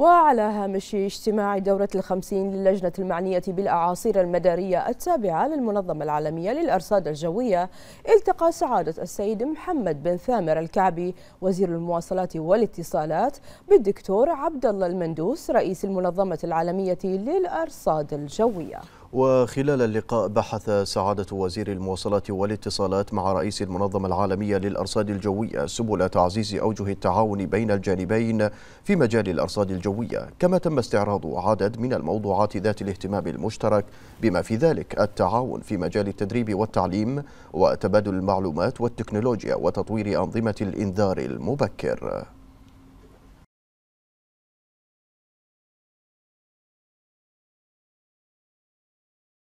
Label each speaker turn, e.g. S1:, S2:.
S1: وعلى هامش اجتماع دورة الخمسين للجنة المعنية بالأعاصير المدارية التابعة للمنظمة العالمية للأرصاد الجوية التقى سعادة السيد محمد بن ثامر الكعبي وزير المواصلات والاتصالات بالدكتور عبد الله المندوس رئيس المنظمة العالمية للأرصاد الجوية
S2: وخلال اللقاء بحث سعادة وزير المواصلات والاتصالات مع رئيس المنظمة العالمية للأرصاد الجوية سبل تعزيز أوجه التعاون بين الجانبين في مجال الأرصاد الجوية كما تم استعراض عدد من الموضوعات ذات الاهتمام المشترك بما في ذلك التعاون في مجال التدريب والتعليم وتبادل المعلومات والتكنولوجيا وتطوير أنظمة الإنذار المبكر